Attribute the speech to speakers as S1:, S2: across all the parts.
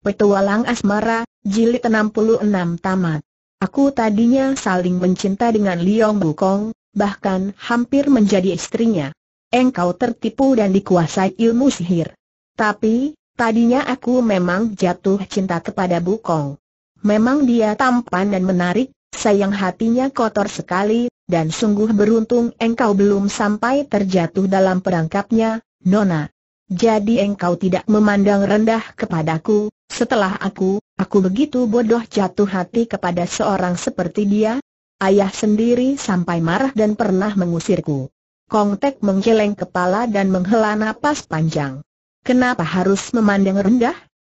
S1: Petualang Asmara, Jilid 66 Tamat Aku tadinya saling mencinta dengan Liong Bukong, bahkan hampir menjadi istrinya. Engkau tertipu dan dikuasai ilmu sihir. Tapi, tadinya aku memang jatuh cinta kepada Bukong. Memang dia tampan dan menarik, sayang hatinya kotor sekali, dan sungguh beruntung engkau belum sampai terjatuh dalam perangkapnya, Nona. Jadi engkau tidak memandang rendah kepadaku, setelah aku, aku begitu bodoh jatuh hati kepada seorang seperti dia, ayah sendiri sampai marah dan pernah mengusirku. Kong Tek menggeleng kepala dan menghela napas panjang. Kenapa harus memandang rendah?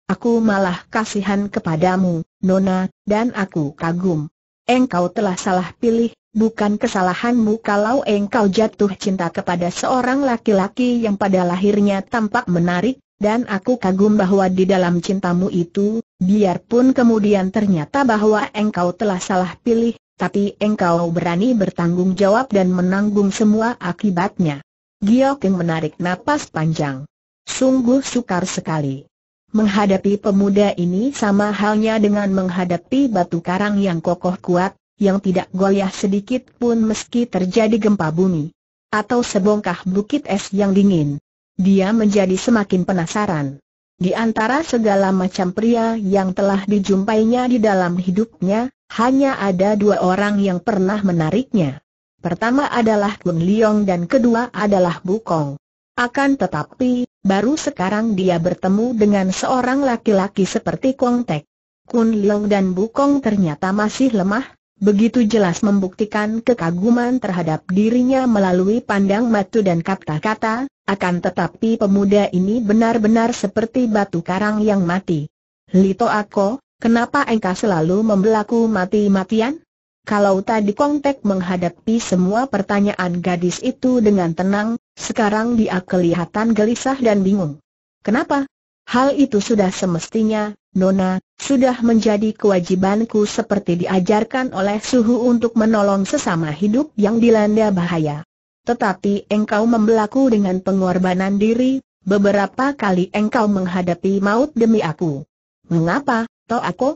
S1: Aku malah kasihan kepadamu, Nona, dan aku kagum. Engkau telah salah pilih, bukan kesalahanmu kalau engkau jatuh cinta kepada seorang laki-laki yang pada lahirnya tampak menarik, dan aku kagum bahwa di dalam cintamu itu, biarpun kemudian ternyata bahwa engkau telah salah pilih, tapi engkau berani bertanggung jawab dan menanggung semua akibatnya. Giokeng menarik napas panjang. Sungguh sukar sekali. Menghadapi pemuda ini sama halnya dengan menghadapi batu karang yang kokoh kuat, yang tidak goyah sedikit pun meski terjadi gempa bumi. Atau sebongkah bukit es yang dingin. Dia menjadi semakin penasaran. Di antara segala macam pria yang telah dijumpainya di dalam hidupnya, hanya ada dua orang yang pernah menariknya. Pertama adalah Kun Liong dan kedua adalah Bukong. Akan tetapi, baru sekarang dia bertemu dengan seorang laki-laki seperti Kong Tek. Kun Liong dan Bukong ternyata masih lemah, begitu jelas membuktikan kekaguman terhadap dirinya melalui pandang matu dan kata-kata, akan tetapi pemuda ini benar-benar seperti batu karang yang mati. Lito Ako, kenapa engkau selalu membelaku mati-matian? Kalau tadi kontek menghadapi semua pertanyaan gadis itu dengan tenang, sekarang dia kelihatan gelisah dan bingung. Kenapa? Hal itu sudah semestinya, Nona, sudah menjadi kewajibanku seperti diajarkan oleh suhu untuk menolong sesama hidup yang dilanda bahaya. Tetapi engkau membelaku dengan pengorbanan diri, beberapa kali engkau menghadapi maut demi aku. Mengapa, toh aku?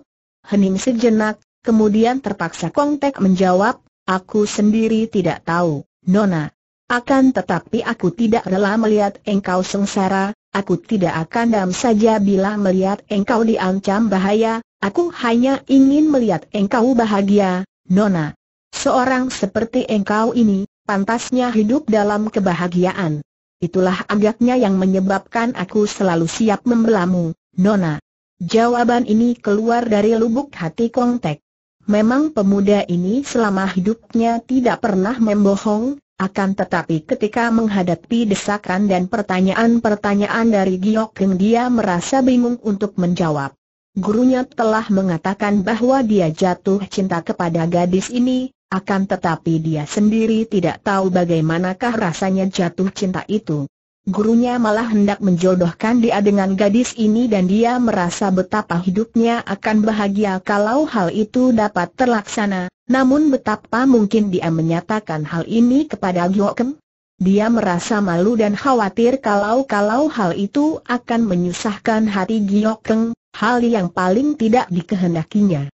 S1: Hening sejenak, kemudian terpaksa Kongtek menjawab, aku sendiri tidak tahu, Nona. Akan tetapi aku tidak rela melihat engkau sengsara, Aku tidak akan dam saja bila melihat engkau diancam bahaya, aku hanya ingin melihat engkau bahagia, Nona. Seorang seperti engkau ini, pantasnya hidup dalam kebahagiaan. Itulah agaknya yang menyebabkan aku selalu siap membelamu, Nona. Jawaban ini keluar dari lubuk hati Kongtek. Memang pemuda ini selama hidupnya tidak pernah membohong, akan tetapi ketika menghadapi desakan dan pertanyaan-pertanyaan dari Giok Keng dia merasa bingung untuk menjawab. Gurunya telah mengatakan bahwa dia jatuh cinta kepada gadis ini, akan tetapi dia sendiri tidak tahu bagaimanakah rasanya jatuh cinta itu gurunya malah hendak menjodohkan dia dengan gadis ini dan dia merasa betapa hidupnya akan bahagia kalau hal itu dapat terlaksana. Namun betapa mungkin dia menyatakan hal ini kepada Gyokem? Dia merasa malu dan khawatir kalau-kalau hal itu akan menyusahkan hati Giokeng, hal yang paling tidak dikehendakinya.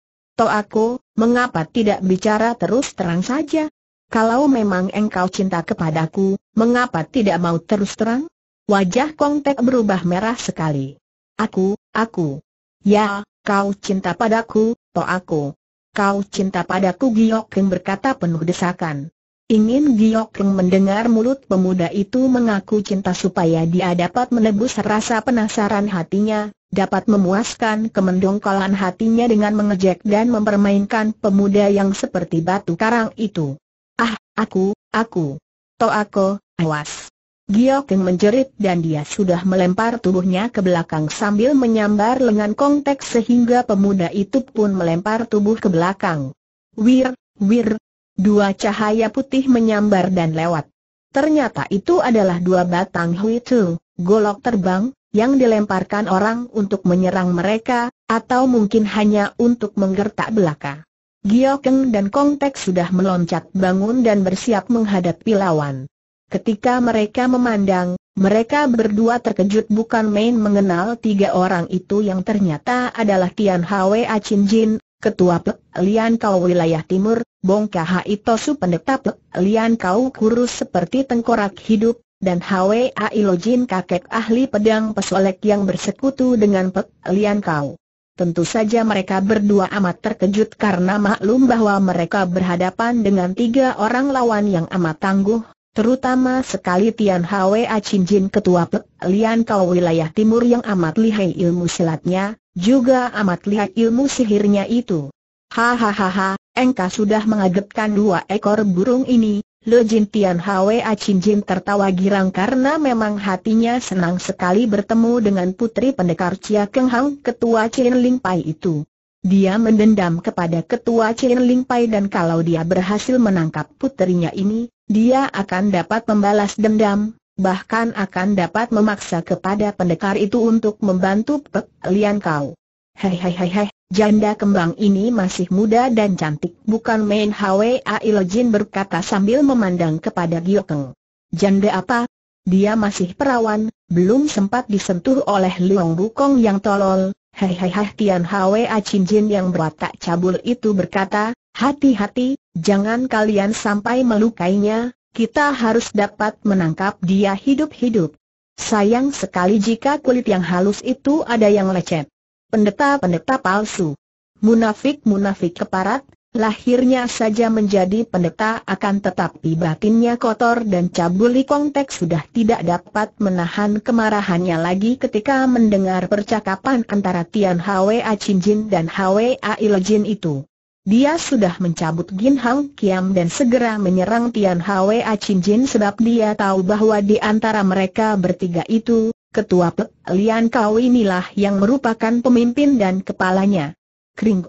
S1: aku, mengapa tidak bicara terus terang saja? Kalau memang engkau cinta kepadaku, Mengapa tidak mau terus terang? Wajah Kong Tek berubah merah sekali. Aku, aku. Ya, kau cinta padaku, toh aku. Kau cinta padaku Giok Keng berkata penuh desakan. Ingin Giok Keng mendengar mulut pemuda itu mengaku cinta supaya dia dapat menebus rasa penasaran hatinya, dapat memuaskan kemendongkolan hatinya dengan mengejek dan mempermainkan pemuda yang seperti batu karang itu. Ah, aku, aku. To aku, Awas! Keng menjerit dan dia sudah melempar tubuhnya ke belakang sambil menyambar lengan Tek sehingga pemuda itu pun melempar tubuh ke belakang. Wir, wir, dua cahaya putih menyambar dan lewat. Ternyata itu adalah dua batang hui tu, golok terbang, yang dilemparkan orang untuk menyerang mereka, atau mungkin hanya untuk menggertak belaka. Keng dan Tek sudah meloncat bangun dan bersiap menghadapi lawan. Ketika mereka memandang, mereka berdua terkejut bukan main mengenal tiga orang itu yang ternyata adalah Tian Hwa Chin Jin, Ketua Plek Lian Kau Wilayah Timur, Bong Kahai Tosu Pendeta Plek Lian Kau kurus seperti tengkorak hidup, dan Hwa Jin kakek ahli pedang pesolek yang bersekutu dengan Plek Lian Kau. Tentu saja mereka berdua amat terkejut karena maklum bahwa mereka berhadapan dengan tiga orang lawan yang amat tangguh, Terutama sekali Tian Hwa Jin Ketua Pek Lian Kau wilayah timur yang amat lihai ilmu silatnya, juga amat lihai ilmu sihirnya itu. Hahaha, engkau sudah mengagetkan dua ekor burung ini, Le Jin Tian Hwa Jin tertawa girang karena memang hatinya senang sekali bertemu dengan putri pendekar Chia Keng Hang Ketua Chin Ling Pai itu. Dia mendendam kepada ketua Chen Ling Pai dan kalau dia berhasil menangkap putrinya ini, dia akan dapat membalas dendam, bahkan akan dapat memaksa kepada pendekar itu untuk membantu Pek Lian Kau. Hei hei hei hei, janda kembang ini masih muda dan cantik bukan main Hwa Ilojin berkata sambil memandang kepada Giokeng. Janda apa? Dia masih perawan, belum sempat disentuh oleh Leong Bukong yang tolol. Hei hei hei Tian Hwa Jin yang berwatak cabul itu berkata, Hati-hati, jangan kalian sampai melukainya, kita harus dapat menangkap dia hidup-hidup. Sayang sekali jika kulit yang halus itu ada yang lecet. Pendeta-pendeta palsu. Munafik-munafik keparat, lahirnya saja menjadi pendeta akan tetapi batinnya kotor dan cabuli konteks sudah tidak dapat menahan kemarahannya lagi ketika mendengar percakapan antara Tian Hwa Chin Jin dan Hwa Jin itu. Dia sudah mencabut Gin Hang Kiam dan segera menyerang Tian Hwa Chin Jin sebab dia tahu bahwa di antara mereka bertiga itu, ketua Pe Lian Kau inilah yang merupakan pemimpin dan kepalanya. Kring.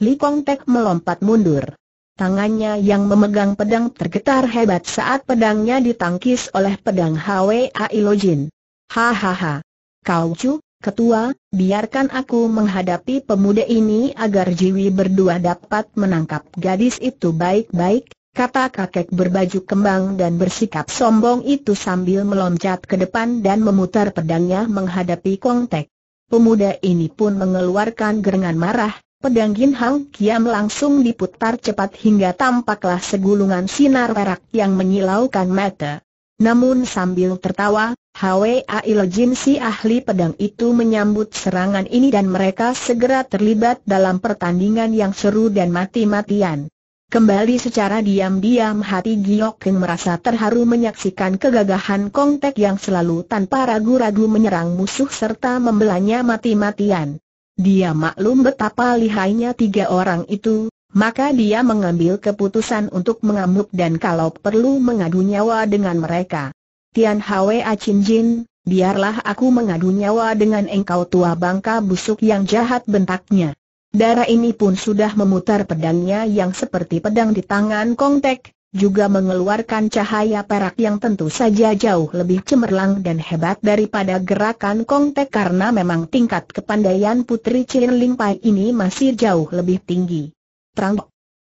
S1: Li Kong Tek melompat mundur. Tangannya yang memegang pedang tergetar hebat saat pedangnya ditangkis oleh pedang Hwa Ilojin. Hahaha. Kau cuk, Ketua, biarkan aku menghadapi pemuda ini agar Jiwi berdua dapat menangkap gadis itu baik-baik, kata kakek berbaju kembang dan bersikap sombong itu sambil meloncat ke depan dan memutar pedangnya menghadapi Kongtek. Pemuda ini pun mengeluarkan gerangan marah, pedang Gin Hang Kiam langsung diputar cepat hingga tampaklah segulungan sinar perak yang menyilaukan mata. Namun sambil tertawa, Hwa Jin si ahli pedang itu menyambut serangan ini dan mereka segera terlibat dalam pertandingan yang seru dan mati-matian. Kembali secara diam-diam hati Giok Keng merasa terharu menyaksikan kegagahan Kong Tek yang selalu tanpa ragu-ragu menyerang musuh serta membelanya mati-matian. Dia maklum betapa lihainya tiga orang itu, maka dia mengambil keputusan untuk mengamuk dan kalau perlu mengadu nyawa dengan mereka. Tian Hwa Achin Jin, biarlah aku mengadu nyawa dengan engkau tua bangka busuk yang jahat bentaknya. Darah ini pun sudah memutar pedangnya yang seperti pedang di tangan Kong Kongtek, juga mengeluarkan cahaya perak yang tentu saja jauh lebih cemerlang dan hebat daripada gerakan Kong Kongtek karena memang tingkat kepandaian Putri Chin Ling Pai ini masih jauh lebih tinggi. Prang.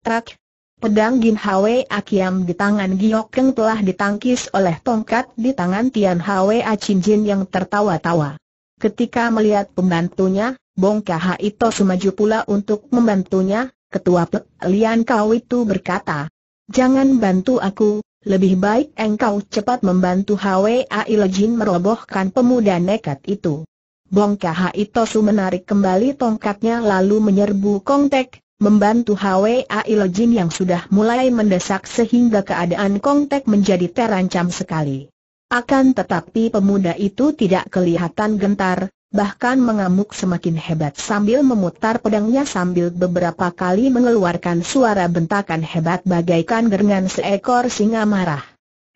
S1: Trak. Pedang Gin Hwe Akiam di tangan Giok Keng telah ditangkis oleh tongkat di tangan Tian Hwe Jin yang tertawa-tawa. Ketika melihat pembantunya, Bong Ito semaju pula untuk membantunya, Ketua Pek Lian Kau itu berkata, Jangan bantu aku, lebih baik engkau cepat membantu Hwe Jin merobohkan pemuda nekat itu. Bong su menarik kembali tongkatnya lalu menyerbu Kongtek, membantu Hwa Ilojin yang sudah mulai mendesak sehingga keadaan Tek menjadi terancam sekali. Akan tetapi pemuda itu tidak kelihatan gentar, bahkan mengamuk semakin hebat sambil memutar pedangnya sambil beberapa kali mengeluarkan suara bentakan hebat bagaikan gerengan seekor singa marah.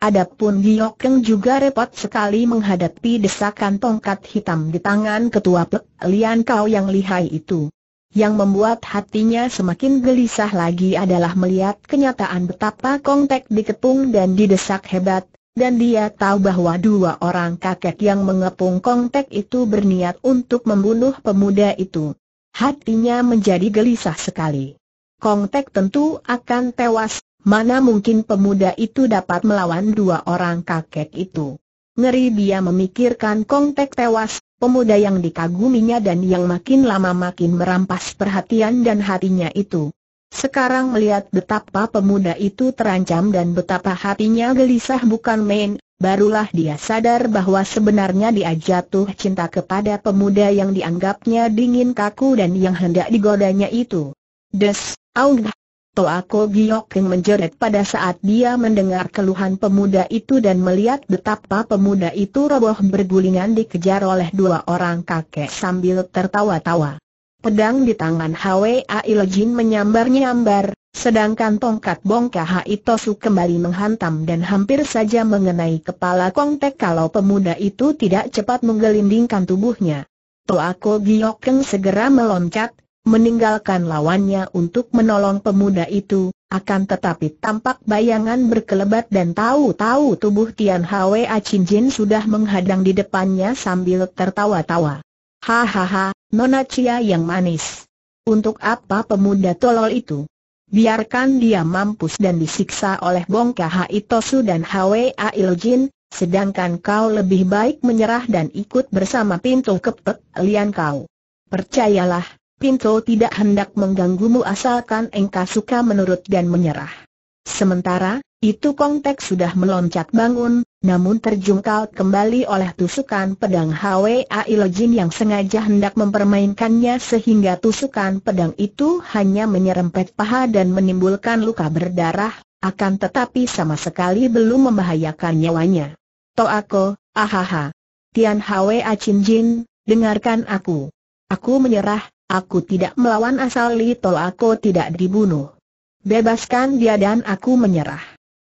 S1: Adapun Giok Keng juga repot sekali menghadapi desakan tongkat hitam di tangan ketua Pek Lian Kau yang lihai itu. Yang membuat hatinya semakin gelisah lagi adalah melihat kenyataan betapa Kongtek dikepung dan didesak hebat, dan dia tahu bahwa dua orang kakek yang mengepung Kongtek itu berniat untuk membunuh pemuda itu. Hatinya menjadi gelisah sekali. Kongtek tentu akan tewas, mana mungkin pemuda itu dapat melawan dua orang kakek itu. Ngeri dia memikirkan Kongtek tewas, pemuda yang dikaguminya dan yang makin lama makin merampas perhatian dan hatinya itu. Sekarang melihat betapa pemuda itu terancam dan betapa hatinya gelisah bukan main, barulah dia sadar bahwa sebenarnya dia jatuh cinta kepada pemuda yang dianggapnya dingin kaku dan yang hendak digodanya itu. Des, aung, Toako Giokeng menjerit pada saat dia mendengar keluhan pemuda itu dan melihat betapa pemuda itu roboh bergulingan dikejar oleh dua orang kakek sambil tertawa-tawa. Pedang di tangan Hwa Ilojin menyambar-nyambar, sedangkan tongkat bongka Haitosu kembali menghantam dan hampir saja mengenai kepala Kong Tek kalau pemuda itu tidak cepat menggelindingkan tubuhnya. Toako Giokeng segera meloncat, meninggalkan lawannya untuk menolong pemuda itu, akan tetapi tampak bayangan berkelebat dan tahu-tahu tubuh Tian Hwa Chin Jin sudah menghadang di depannya sambil tertawa-tawa. Hahaha, Nona Cia yang manis. Untuk apa pemuda tolol itu? Biarkan dia mampus dan disiksa oleh Bong Bongka Itosu dan Hwa Jin, sedangkan kau lebih baik menyerah dan ikut bersama pintu kepek lian kau. Percayalah, Pinto tidak hendak mengganggumu asalkan engkau suka menurut dan menyerah. Sementara, itu konteks sudah meloncat bangun, namun terjungkal kembali oleh tusukan pedang Hwai Lojin yang sengaja hendak mempermainkannya sehingga tusukan pedang itu hanya menyerempet paha dan menimbulkan luka berdarah, akan tetapi sama sekali belum membahayakan nyawanya. Toako, ahaha. Tian Hwa Chin Jin, dengarkan aku. Aku menyerah, Aku tidak melawan asal Litol aku tidak dibunuh. Bebaskan dia dan aku menyerah.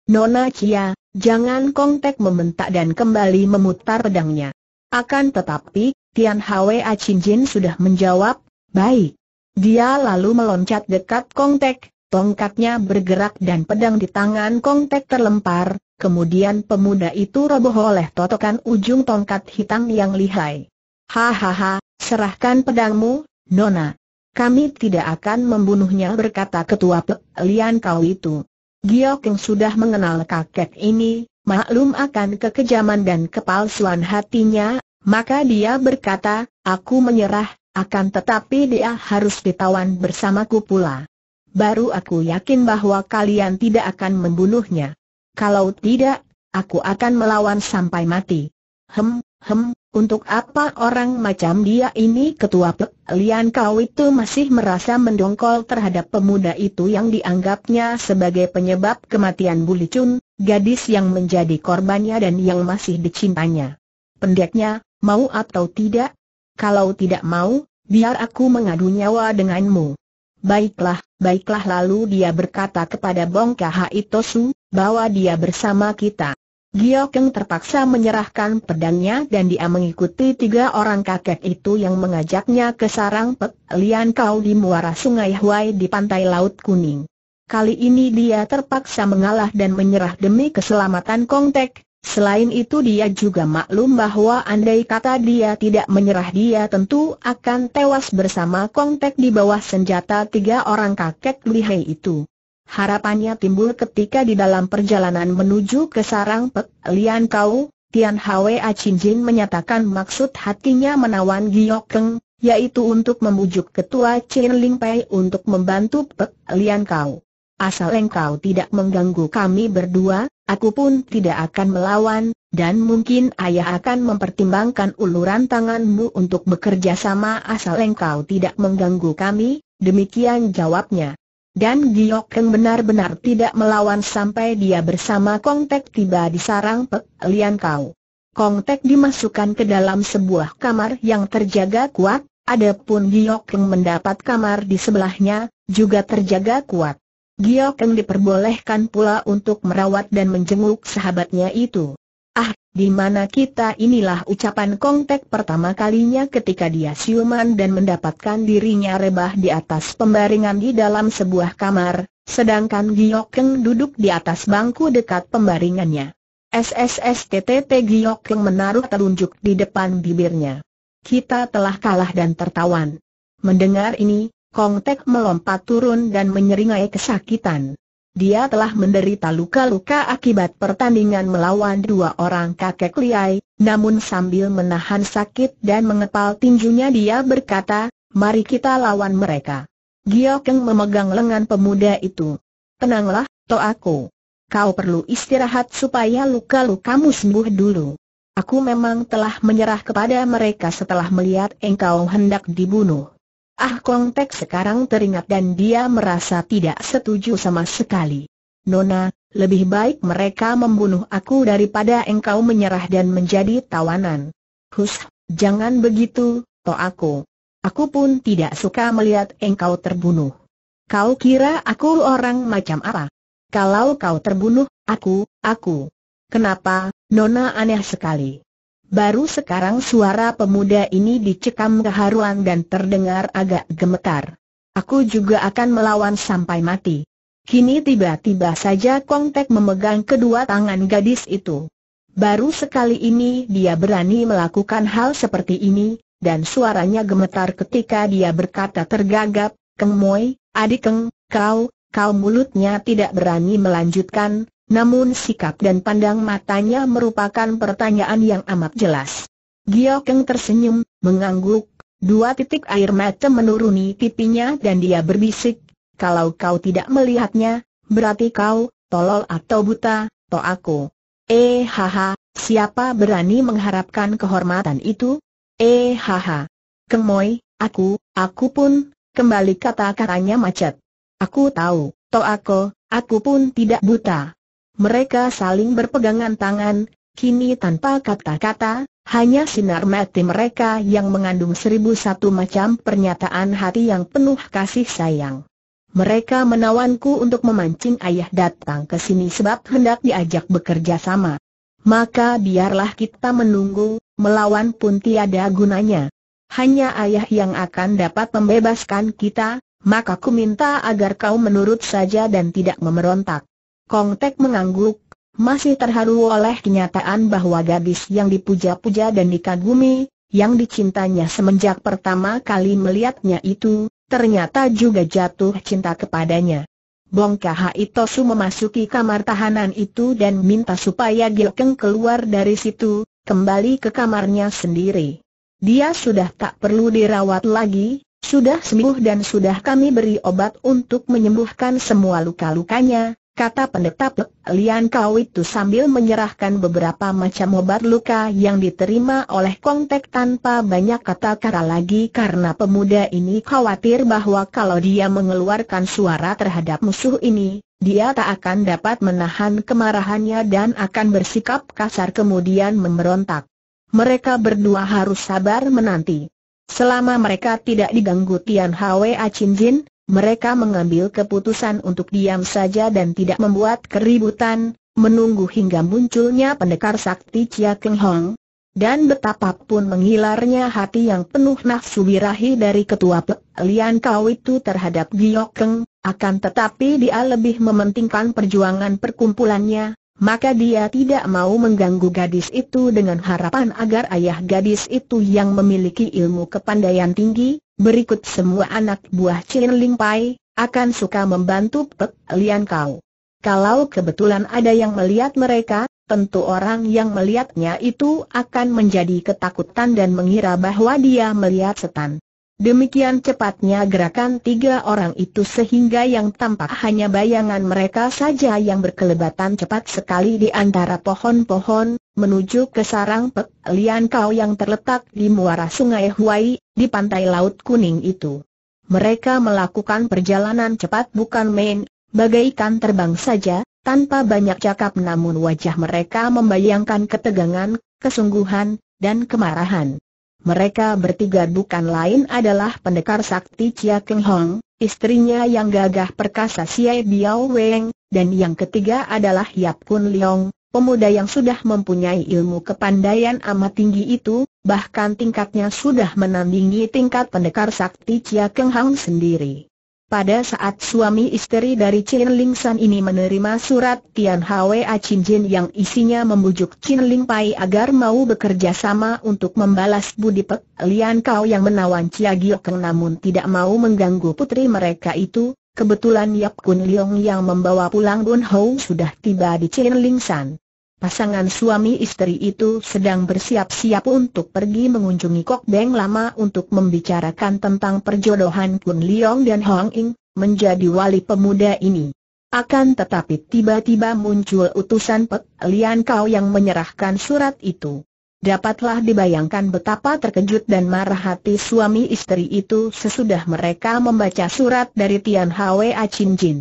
S1: Nona Chia, jangan Kongtek membentak dan kembali memutar pedangnya. Akan tetapi, Tian Hwa Jin sudah menjawab, baik. Dia lalu meloncat dekat Kongtek, tongkatnya bergerak dan pedang di tangan Kongtek terlempar, kemudian pemuda itu roboh oleh totokan ujung tongkat hitam yang lihai. Hahaha, serahkan pedangmu, Nona, kami tidak akan membunuhnya berkata ketua pelian Kau itu. Giokeng sudah mengenal kakek ini, maklum akan kekejaman dan kepalsuan hatinya, maka dia berkata, aku menyerah, akan tetapi dia harus ditawan bersamaku pula. Baru aku yakin bahwa kalian tidak akan membunuhnya. Kalau tidak, aku akan melawan sampai mati. Hem, hem, untuk apa orang macam dia ini ketua Pek Lian Kau itu masih merasa mendongkol terhadap pemuda itu yang dianggapnya sebagai penyebab kematian Buli Chun, gadis yang menjadi korbannya dan yang masih dicintanya. Pendeknya, mau atau tidak? Kalau tidak mau, biar aku mengadu nyawa denganmu. Baiklah, baiklah lalu dia berkata kepada Bong Kaha Itosu, bawa dia bersama kita. Gio Keng terpaksa menyerahkan pedangnya dan dia mengikuti tiga orang kakek itu yang mengajaknya ke sarang Pek Lian Kau di muara sungai Huai di pantai Laut Kuning. Kali ini dia terpaksa mengalah dan menyerah demi keselamatan Kong Tek. Selain itu dia juga maklum bahwa andai kata dia tidak menyerah dia tentu akan tewas bersama Kong Tek di bawah senjata tiga orang kakek lihai itu. Harapannya timbul ketika di dalam perjalanan menuju ke sarang Pek Lian Kau, Tian Hwe Chin Jin menyatakan maksud hatinya menawan Giyok Keng, yaitu untuk membujuk ketua Chin Ling Pei untuk membantu Pek Lian Kau. Asal engkau tidak mengganggu kami berdua, aku pun tidak akan melawan, dan mungkin ayah akan mempertimbangkan uluran tanganmu untuk bekerja sama asal engkau tidak mengganggu kami, demikian jawabnya. Dan Giok Keng benar-benar tidak melawan sampai dia bersama Kong Tek tiba di sarang Pek Lian Kau. Kong Tek dimasukkan ke dalam sebuah kamar yang terjaga kuat, adapun Giok Keng mendapat kamar di sebelahnya, juga terjaga kuat. Giok Keng diperbolehkan pula untuk merawat dan menjenguk sahabatnya itu. Di mana kita inilah ucapan Kongtek pertama kalinya ketika dia siuman dan mendapatkan dirinya rebah di atas pembaringan di dalam sebuah kamar, sedangkan Giokeng duduk di atas bangku dekat pembaringannya. SSSTTT Giokeng menaruh telunjuk di depan bibirnya. Kita telah kalah dan tertawan. Mendengar ini, Kongtek melompat turun dan menyeringai kesakitan. Dia telah menderita luka-luka akibat pertandingan melawan dua orang kakek liai, namun sambil menahan sakit dan mengepal tinjunya dia berkata, mari kita lawan mereka. Giokeng memegang lengan pemuda itu. Tenanglah, aku. Kau perlu istirahat supaya luka-lukamu sembuh dulu. Aku memang telah menyerah kepada mereka setelah melihat engkau hendak dibunuh. Ah Kong Pek sekarang teringat dan dia merasa tidak setuju sama sekali. Nona, lebih baik mereka membunuh aku daripada engkau menyerah dan menjadi tawanan. Hus, jangan begitu, to aku. Aku pun tidak suka melihat engkau terbunuh. Kau kira aku orang macam apa? Kalau kau terbunuh, aku, aku. Kenapa, Nona aneh sekali. Baru sekarang suara pemuda ini dicekam keharuan dan terdengar agak gemetar. Aku juga akan melawan sampai mati. Kini tiba-tiba saja Kong Tek memegang kedua tangan gadis itu. Baru sekali ini dia berani melakukan hal seperti ini, dan suaranya gemetar ketika dia berkata tergagap, Keng Moi, adik Keng, kau, kau mulutnya tidak berani melanjutkan, namun sikap dan pandang matanya merupakan pertanyaan yang amat jelas. Giokeng tersenyum, mengangguk, dua titik air mata menuruni pipinya dan dia berbisik, kalau kau tidak melihatnya, berarti kau, tolol atau buta, to aku. Eh haha, siapa berani mengharapkan kehormatan itu? Eh haha. Kemoy, aku, aku pun, kembali kata-katanya macet. Aku tahu, to aku, aku pun tidak buta. Mereka saling berpegangan tangan, kini tanpa kata-kata, hanya sinar mati mereka yang mengandung seribu satu macam pernyataan hati yang penuh kasih sayang. Mereka menawanku untuk memancing ayah datang ke sini sebab hendak diajak bekerja sama. Maka biarlah kita menunggu, melawan pun tiada gunanya. Hanya ayah yang akan dapat membebaskan kita, maka ku minta agar kau menurut saja dan tidak memberontak. Kong Tek mengangguk, masih terharu oleh kenyataan bahwa gadis yang dipuja-puja dan dikagumi, yang dicintanya semenjak pertama kali melihatnya itu, ternyata juga jatuh cinta kepadanya. Bong Kahai Itosu memasuki kamar tahanan itu dan minta supaya Gilkeng keluar dari situ, kembali ke kamarnya sendiri. Dia sudah tak perlu dirawat lagi, sudah sembuh dan sudah kami beri obat untuk menyembuhkan semua luka-lukanya, kata pendeta Pek Lian Kau itu sambil menyerahkan beberapa macam obat luka yang diterima oleh kontek tanpa banyak kata-kata lagi karena pemuda ini khawatir bahwa kalau dia mengeluarkan suara terhadap musuh ini, dia tak akan dapat menahan kemarahannya dan akan bersikap kasar kemudian memberontak. Mereka berdua harus sabar menanti. Selama mereka tidak diganggu Tian Hwa Chin Jin, mereka mengambil keputusan untuk diam saja dan tidak membuat keributan, menunggu hingga munculnya pendekar sakti Chia Keng Hong. Dan betapapun menghilarnya hati yang penuh nafsu birahi dari ketua Pek Lian Kau itu terhadap Giyok Keng, akan tetapi dia lebih mementingkan perjuangan perkumpulannya, maka dia tidak mau mengganggu gadis itu dengan harapan agar ayah gadis itu yang memiliki ilmu kepandaian tinggi, berikut semua anak buah Chin Ling Pai, akan suka membantu Pek Lian Kau. Kalau kebetulan ada yang melihat mereka, tentu orang yang melihatnya itu akan menjadi ketakutan dan mengira bahwa dia melihat setan. Demikian cepatnya gerakan tiga orang itu sehingga yang tampak hanya bayangan mereka saja yang berkelebatan cepat sekali di antara pohon-pohon, menuju ke sarang Pek Lian Kau yang terletak di muara sungai Huai, di pantai Laut Kuning itu. Mereka melakukan perjalanan cepat bukan main, bagaikan terbang saja, tanpa banyak cakap namun wajah mereka membayangkan ketegangan, kesungguhan, dan kemarahan. Mereka bertiga bukan lain adalah pendekar sakti Chia Keng Hong, istrinya yang gagah perkasa Xie Biao Weng, dan yang ketiga adalah Yap Kun Leong, pemuda yang sudah mempunyai ilmu kepandaian amat tinggi itu, bahkan tingkatnya sudah menandingi tingkat pendekar sakti Chia Keng Hong sendiri. Pada saat suami istri dari Chin Ling San ini menerima surat Tian Hwa Chin Jin yang isinya membujuk Chin Ling Pai agar mau bekerja sama untuk membalas budi Pek Lian Kau yang menawan Chia namun tidak mau mengganggu putri mereka itu, kebetulan Yap Kun Leong yang membawa pulang Bun Hou sudah tiba di Chin Ling San. Pasangan suami istri itu sedang bersiap-siap untuk pergi mengunjungi Kok Beng lama untuk membicarakan tentang perjodohan Kun Leong dan Hong Ing, menjadi wali pemuda ini. Akan tetapi tiba-tiba muncul utusan Pek Lian Kau yang menyerahkan surat itu. Dapatlah dibayangkan betapa terkejut dan marah hati suami istri itu sesudah mereka membaca surat dari Tian Hwa Chin Jin.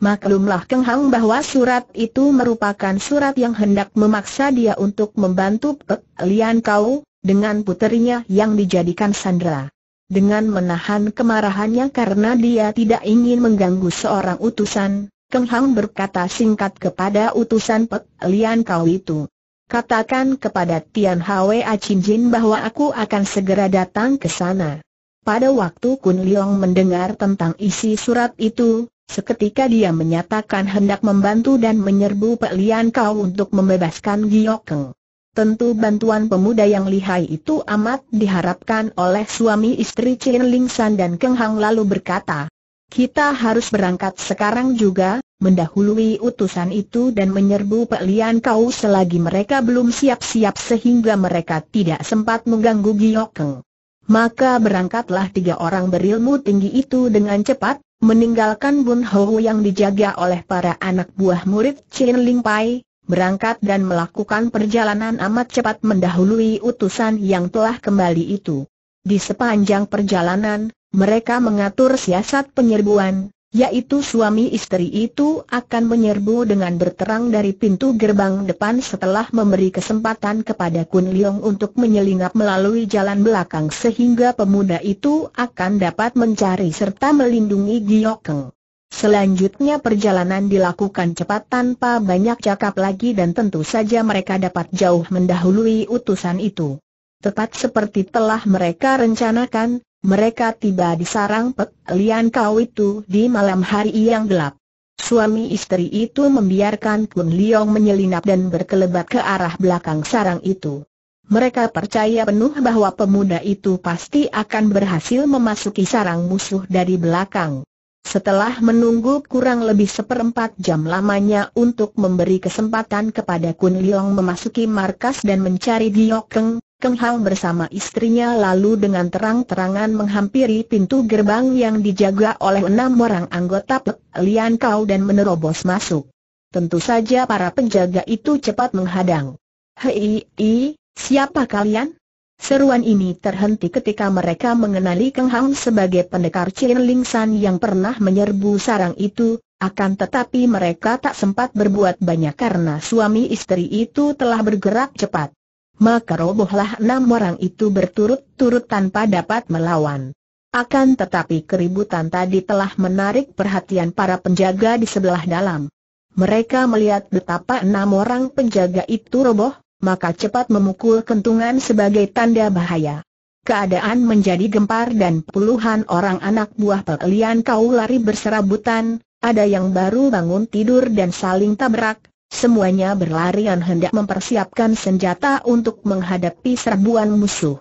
S1: Maklumlah Keng Hang bahwa surat itu merupakan surat yang hendak memaksa dia untuk membantu Pek Lian Kau, dengan puterinya yang dijadikan sandera. Dengan menahan kemarahannya karena dia tidak ingin mengganggu seorang utusan, Keng Hang berkata singkat kepada utusan Pek Lian Kau itu. Katakan kepada Tian Hwa Chin Jin bahwa aku akan segera datang ke sana. Pada waktu Kun liang mendengar tentang isi surat itu, Seketika dia menyatakan hendak membantu dan menyerbu Pek Lian Kau untuk membebaskan Giokeng. Tentu bantuan pemuda yang lihai itu amat diharapkan oleh suami istri Chin Ling San dan Keng Hang lalu berkata, kita harus berangkat sekarang juga, mendahului utusan itu dan menyerbu Pek Lian Kau selagi mereka belum siap-siap sehingga mereka tidak sempat mengganggu Giokeng. Maka berangkatlah tiga orang berilmu tinggi itu dengan cepat, meninggalkan Bun Hou yang dijaga oleh para anak buah murid Chin Ling Pai, berangkat dan melakukan perjalanan amat cepat mendahului utusan yang telah kembali itu. Di sepanjang perjalanan, mereka mengatur siasat penyerbuan, yaitu suami istri itu akan menyerbu dengan berterang dari pintu gerbang depan setelah memberi kesempatan kepada Kun Leong untuk menyelinap melalui jalan belakang sehingga pemuda itu akan dapat mencari serta melindungi Giokeng. Selanjutnya perjalanan dilakukan cepat tanpa banyak cakap lagi dan tentu saja mereka dapat jauh mendahului utusan itu. Tepat seperti telah mereka rencanakan, mereka tiba di sarang Pek Lian Kau itu di malam hari yang gelap. Suami istri itu membiarkan Kun Liong menyelinap dan berkelebat ke arah belakang sarang itu. Mereka percaya penuh bahwa pemuda itu pasti akan berhasil memasuki sarang musuh dari belakang. Setelah menunggu kurang lebih seperempat jam lamanya untuk memberi kesempatan kepada Kun Liong memasuki markas dan mencari Giok Keng bersama istrinya lalu dengan terang-terangan menghampiri pintu gerbang yang dijaga oleh enam orang anggota Pek Lian Kau dan menerobos masuk. Tentu saja para penjaga itu cepat menghadang. Hei, hei, siapa kalian? Seruan ini terhenti ketika mereka mengenali Keng Hao sebagai pendekar Chin Ling San yang pernah menyerbu sarang itu, akan tetapi mereka tak sempat berbuat banyak karena suami istri itu telah bergerak cepat maka robohlah enam orang itu berturut-turut tanpa dapat melawan. Akan tetapi keributan tadi telah menarik perhatian para penjaga di sebelah dalam. Mereka melihat betapa enam orang penjaga itu roboh, maka cepat memukul kentungan sebagai tanda bahaya. Keadaan menjadi gempar dan puluhan orang anak buah pelian kau lari berserabutan, ada yang baru bangun tidur dan saling tabrak, Semuanya berlarian hendak mempersiapkan senjata untuk menghadapi serbuan musuh.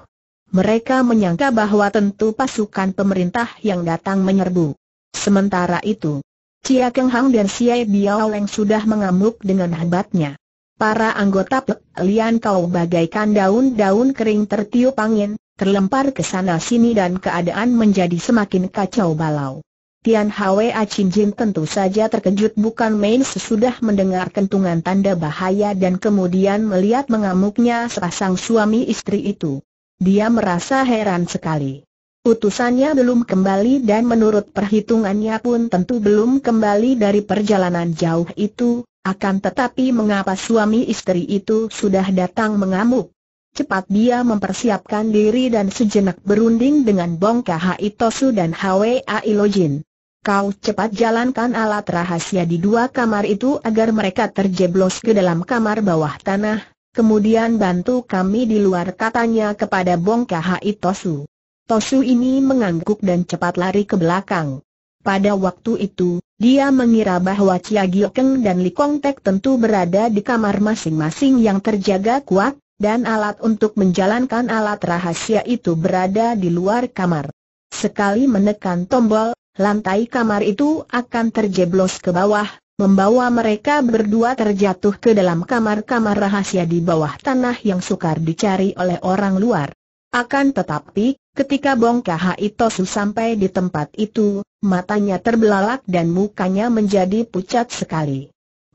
S1: Mereka menyangka bahwa tentu pasukan pemerintah yang datang menyerbu. Sementara itu, Cia Keng Hang dan Cia Biao Leng sudah mengamuk dengan hebatnya. Para anggota Pek Lian Kau bagaikan daun-daun kering tertiup angin, terlempar ke sana sini dan keadaan menjadi semakin kacau balau. Tian Hwa Jin tentu saja terkejut bukan main sesudah mendengar kentungan tanda bahaya dan kemudian melihat mengamuknya sepasang suami istri itu. Dia merasa heran sekali. Utusannya belum kembali dan menurut perhitungannya pun tentu belum kembali dari perjalanan jauh itu, akan tetapi mengapa suami istri itu sudah datang mengamuk? Cepat dia mempersiapkan diri dan sejenak berunding dengan Bong Kha Itosu dan Hwa Ilojin kau cepat jalankan alat rahasia di dua kamar itu agar mereka terjeblos ke dalam kamar bawah tanah, kemudian bantu kami di luar katanya kepada Bong Kahai Tosu. Tosu ini mengangguk dan cepat lari ke belakang. Pada waktu itu, dia mengira bahwa Chia Giokeng dan Li Kongtek tentu berada di kamar masing-masing yang terjaga kuat, dan alat untuk menjalankan alat rahasia itu berada di luar kamar. Sekali menekan tombol, lantai kamar itu akan terjeblos ke bawah, membawa mereka berdua terjatuh ke dalam kamar-kamar rahasia di bawah tanah yang sukar dicari oleh orang luar. Akan tetapi, ketika Bong Kahitosu sampai di tempat itu, matanya terbelalak dan mukanya menjadi pucat sekali.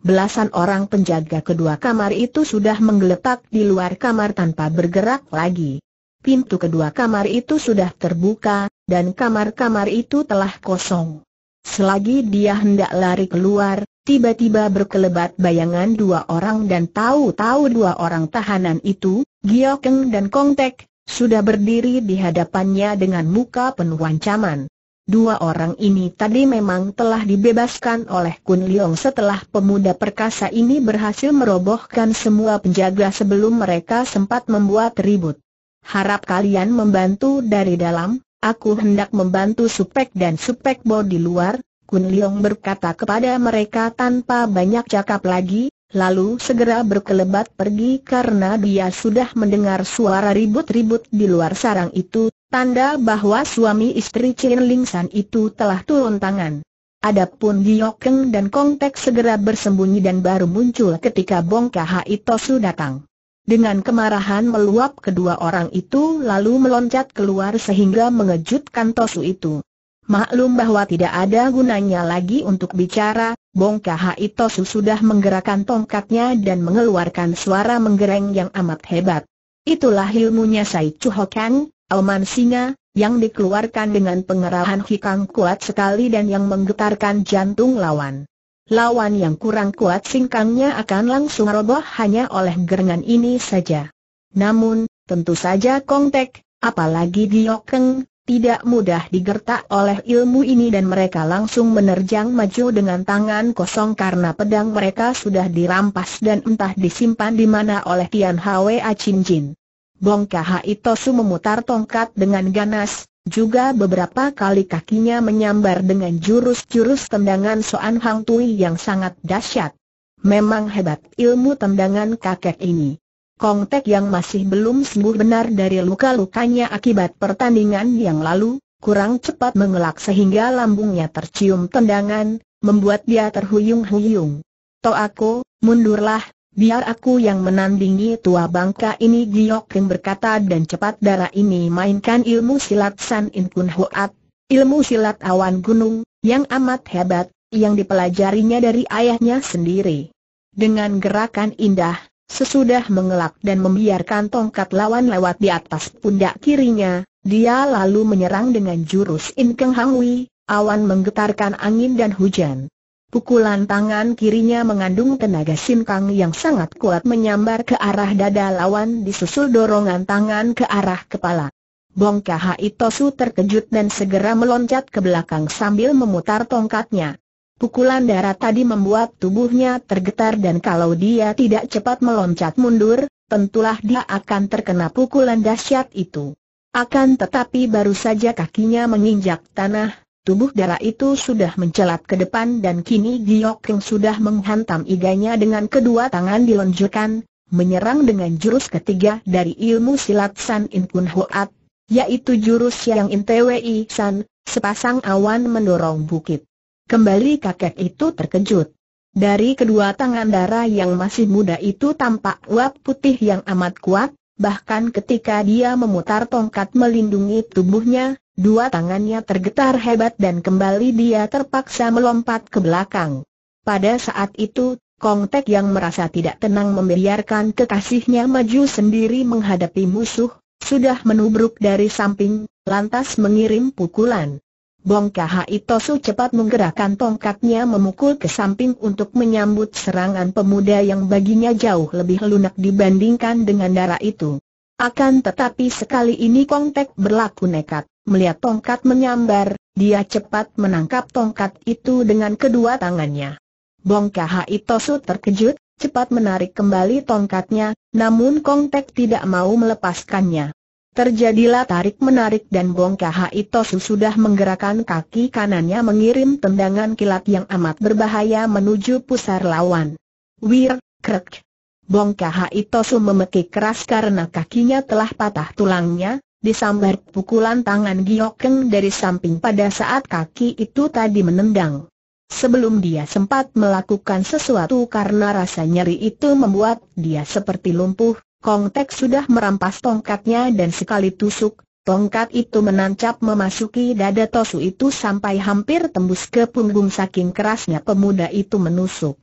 S1: Belasan orang penjaga kedua kamar itu sudah menggeletak di luar kamar tanpa bergerak lagi. Pintu kedua kamar itu sudah terbuka, dan kamar-kamar itu telah kosong. Selagi dia hendak lari keluar, tiba-tiba berkelebat bayangan dua orang dan tahu-tahu dua orang tahanan itu, Giokeng dan Kongtek, sudah berdiri di hadapannya dengan muka penuh ancaman. Dua orang ini tadi memang telah dibebaskan oleh Kun Leong setelah pemuda perkasa ini berhasil merobohkan semua penjaga sebelum mereka sempat membuat ribut. Harap kalian membantu dari dalam, aku hendak membantu Supek dan Supek Bo di luar, Kun Leong berkata kepada mereka tanpa banyak cakap lagi, lalu segera berkelebat pergi karena dia sudah mendengar suara ribut-ribut di luar sarang itu, tanda bahwa suami istri Chin Ling San itu telah turun tangan. Adapun Giok Keng dan Kong Tek segera bersembunyi dan baru muncul ketika Bong Kha Itosu datang. Dengan kemarahan meluap kedua orang itu lalu meloncat keluar sehingga mengejutkan Tosu itu. Maklum bahwa tidak ada gunanya lagi untuk bicara, Bong Hai Tosu sudah menggerakkan tongkatnya dan mengeluarkan suara menggereng yang amat hebat. Itulah ilmunya Sai Chu Hokang, Alman Singa, yang dikeluarkan dengan pengerahan hikang kuat sekali dan yang menggetarkan jantung lawan lawan yang kurang kuat singkangnya akan langsung roboh hanya oleh gerangan ini saja. Namun, tentu saja Kongtek, apalagi Giokeng, tidak mudah digertak oleh ilmu ini dan mereka langsung menerjang maju dengan tangan kosong karena pedang mereka sudah dirampas dan entah disimpan di mana oleh Tian Hwa Chin Jin. Bong Bongka Haitosu memutar tongkat dengan ganas, juga beberapa kali kakinya menyambar dengan jurus-jurus tendangan Soan Hang Tui yang sangat dahsyat. Memang hebat ilmu tendangan kakek ini. Kong Tek yang masih belum sembuh benar dari luka-lukanya akibat pertandingan yang lalu, kurang cepat mengelak sehingga lambungnya tercium tendangan, membuat dia terhuyung-huyung. aku, mundurlah, Biar aku yang menandingi tua bangka ini Giokin berkata dan cepat darah ini mainkan ilmu silat San In Kun Hoat, ilmu silat awan gunung, yang amat hebat, yang dipelajarinya dari ayahnya sendiri. Dengan gerakan indah, sesudah mengelak dan membiarkan tongkat lawan lewat di atas pundak kirinya, dia lalu menyerang dengan jurus In Keng Hang Wi, awan menggetarkan angin dan hujan. Pukulan tangan kirinya mengandung tenaga sinkang yang sangat kuat menyambar ke arah dada lawan disusul dorongan tangan ke arah kepala. Bong Kahai Tosu terkejut dan segera meloncat ke belakang sambil memutar tongkatnya. Pukulan darah tadi membuat tubuhnya tergetar dan kalau dia tidak cepat meloncat mundur, tentulah dia akan terkena pukulan dahsyat itu. Akan tetapi baru saja kakinya menginjak tanah, Tubuh darah itu sudah mencelat ke depan dan kini Giok Keng sudah menghantam iganya dengan kedua tangan dilonjurkan, menyerang dengan jurus ketiga dari ilmu silat San In Kun Hoat, yaitu jurus yang Intwi San, sepasang awan mendorong bukit. Kembali kakek itu terkejut. Dari kedua tangan darah yang masih muda itu tampak uap putih yang amat kuat, bahkan ketika dia memutar tongkat melindungi tubuhnya, Dua tangannya tergetar hebat dan kembali dia terpaksa melompat ke belakang. Pada saat itu, Kong Tek yang merasa tidak tenang membiarkan kekasihnya maju sendiri menghadapi musuh, sudah menubruk dari samping, lantas mengirim pukulan. Bong Kahai Tosu cepat menggerakkan tongkatnya memukul ke samping untuk menyambut serangan pemuda yang baginya jauh lebih lunak dibandingkan dengan darah itu. Akan tetapi sekali ini Kong Tek berlaku nekat. Melihat tongkat menyambar, dia cepat menangkap tongkat itu dengan kedua tangannya. Bong Kahai terkejut, cepat menarik kembali tongkatnya, namun Kong Tek tidak mau melepaskannya. Terjadilah tarik-menarik dan Bong Kahai sudah menggerakkan kaki kanannya mengirim tendangan kilat yang amat berbahaya menuju pusar lawan. Wir, krek. Bong Kahai memekik keras karena kakinya telah patah tulangnya, disambar pukulan tangan Giokeng dari samping pada saat kaki itu tadi menendang. Sebelum dia sempat melakukan sesuatu karena rasa nyeri itu membuat dia seperti lumpuh, Kong Tek sudah merampas tongkatnya dan sekali tusuk, tongkat itu menancap memasuki dada Tosu itu sampai hampir tembus ke punggung saking kerasnya pemuda itu menusuk.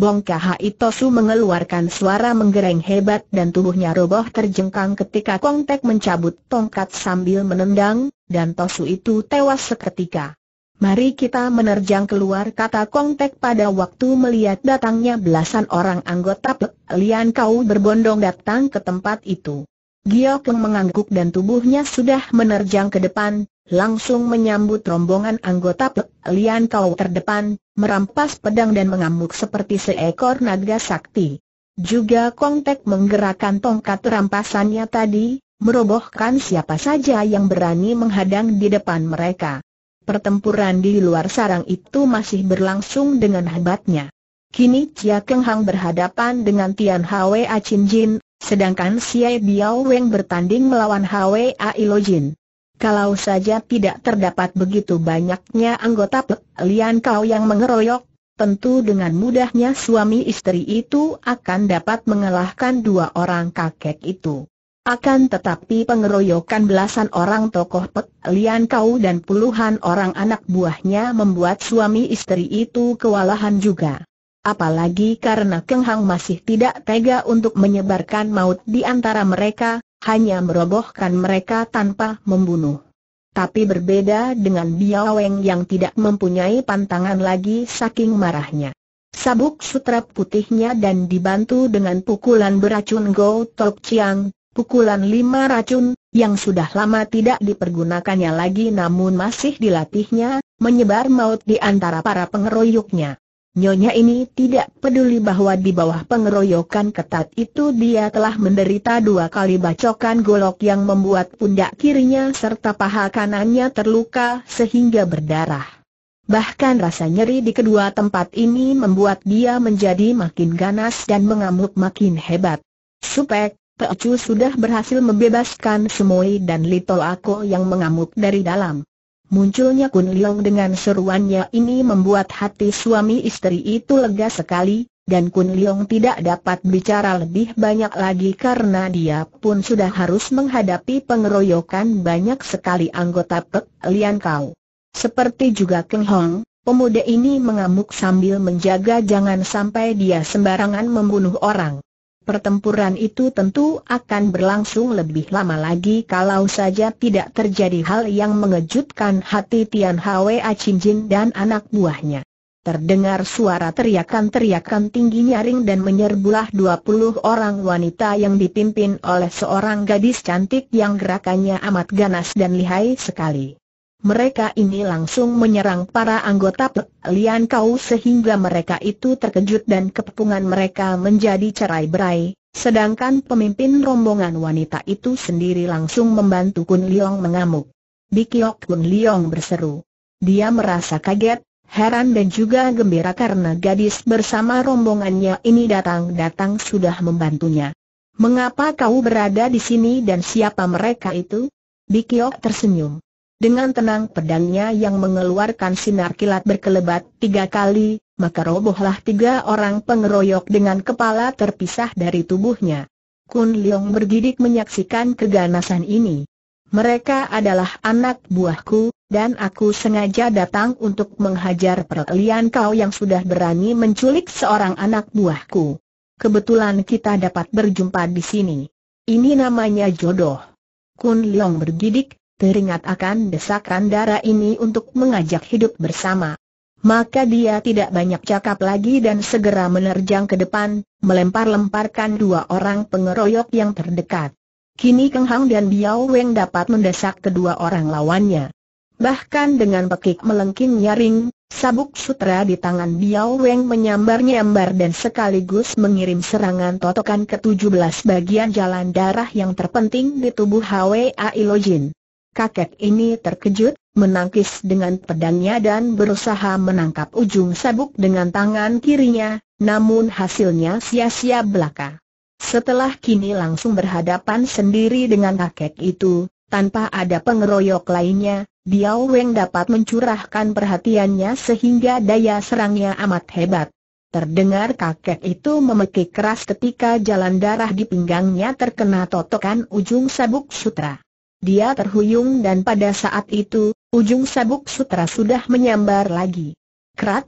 S1: Bongka Tosu mengeluarkan suara menggereng hebat dan tubuhnya roboh terjengkang ketika Kongtek mencabut tongkat sambil menendang, dan Tosu itu tewas seketika. Mari kita menerjang keluar kata Kongtek pada waktu melihat datangnya belasan orang anggota Lian Kau berbondong datang ke tempat itu. Gio Keng mengangguk dan tubuhnya sudah menerjang ke depan, langsung menyambut rombongan anggota Pek Lian Kau terdepan, merampas pedang dan mengamuk seperti seekor naga sakti. Juga Kong Tek menggerakkan tongkat rampasannya tadi, merobohkan siapa saja yang berani menghadang di depan mereka. Pertempuran di luar sarang itu masih berlangsung dengan hebatnya. Kini Chia Keng Hang berhadapan dengan Tian Hwa Chin Jin Sedangkan Xie Biao Weng bertanding melawan Hwa Jin. Kalau saja tidak terdapat begitu banyaknya anggota Pek Lian Kau yang mengeroyok, tentu dengan mudahnya suami istri itu akan dapat mengalahkan dua orang kakek itu. Akan tetapi pengeroyokan belasan orang tokoh Pek Lian Kau dan puluhan orang anak buahnya membuat suami istri itu kewalahan juga. Apalagi karena Keng Hang masih tidak tega untuk menyebarkan maut di antara mereka, hanya merobohkan mereka tanpa membunuh. Tapi berbeda dengan Biaweng yang tidak mempunyai pantangan lagi saking marahnya. Sabuk sutra putihnya dan dibantu dengan pukulan beracun Go Tok Chiang, pukulan lima racun, yang sudah lama tidak dipergunakannya lagi namun masih dilatihnya, menyebar maut di antara para pengeroyoknya. Nyonya ini tidak peduli bahwa di bawah pengeroyokan ketat itu dia telah menderita dua kali bacokan golok yang membuat pundak kirinya serta paha kanannya terluka sehingga berdarah. Bahkan rasa nyeri di kedua tempat ini membuat dia menjadi makin ganas dan mengamuk makin hebat. Supek, Pecu sudah berhasil membebaskan Semoy dan Lito Ako yang mengamuk dari dalam. Munculnya Kun Leong dengan seruannya ini membuat hati suami istri itu lega sekali, dan Kun Leong tidak dapat bicara lebih banyak lagi karena dia pun sudah harus menghadapi pengeroyokan banyak sekali anggota Pek Lian Kau. Seperti juga Keng Hong, pemuda ini mengamuk sambil menjaga jangan sampai dia sembarangan membunuh orang pertempuran itu tentu akan berlangsung lebih lama lagi kalau saja tidak terjadi hal yang mengejutkan hati Tian Hwa Jin dan anak buahnya. Terdengar suara teriakan-teriakan tinggi nyaring dan menyerbulah 20 orang wanita yang dipimpin oleh seorang gadis cantik yang gerakannya amat ganas dan lihai sekali mereka ini langsung menyerang para anggota Pek Lian Kau sehingga mereka itu terkejut dan kepungan mereka menjadi cerai berai, sedangkan pemimpin rombongan wanita itu sendiri langsung membantu Kun Liong mengamuk. Bikiok Kun Liong berseru. Dia merasa kaget, heran dan juga gembira karena gadis bersama rombongannya ini datang-datang sudah membantunya. Mengapa kau berada di sini dan siapa mereka itu? Bikiok tersenyum. Dengan tenang pedangnya yang mengeluarkan sinar kilat berkelebat tiga kali, maka robohlah tiga orang pengeroyok dengan kepala terpisah dari tubuhnya. Kun Leong bergidik menyaksikan keganasan ini. Mereka adalah anak buahku, dan aku sengaja datang untuk menghajar perlian kau yang sudah berani menculik seorang anak buahku. Kebetulan kita dapat berjumpa di sini. Ini namanya jodoh. Kun Leong bergidik, teringat akan desakan darah ini untuk mengajak hidup bersama. Maka dia tidak banyak cakap lagi dan segera menerjang ke depan, melempar-lemparkan dua orang pengeroyok yang terdekat. Kini Keng Hang dan Biao Weng dapat mendesak kedua orang lawannya. Bahkan dengan pekik melengking nyaring, sabuk sutra di tangan Biao Weng menyambar-nyambar dan sekaligus mengirim serangan totokan ke-17 bagian jalan darah yang terpenting di tubuh Hwa Ilojin. Kakek ini terkejut, menangkis dengan pedangnya dan berusaha menangkap ujung sabuk dengan tangan kirinya, namun hasilnya sia-sia belaka. Setelah kini langsung berhadapan sendiri dengan kakek itu, tanpa ada pengeroyok lainnya, Biao Weng dapat mencurahkan perhatiannya sehingga daya serangnya amat hebat. Terdengar kakek itu memekik keras ketika jalan darah di pinggangnya terkena totokan ujung sabuk sutra. Dia terhuyung dan pada saat itu, ujung sabuk sutra sudah menyambar lagi. Krat!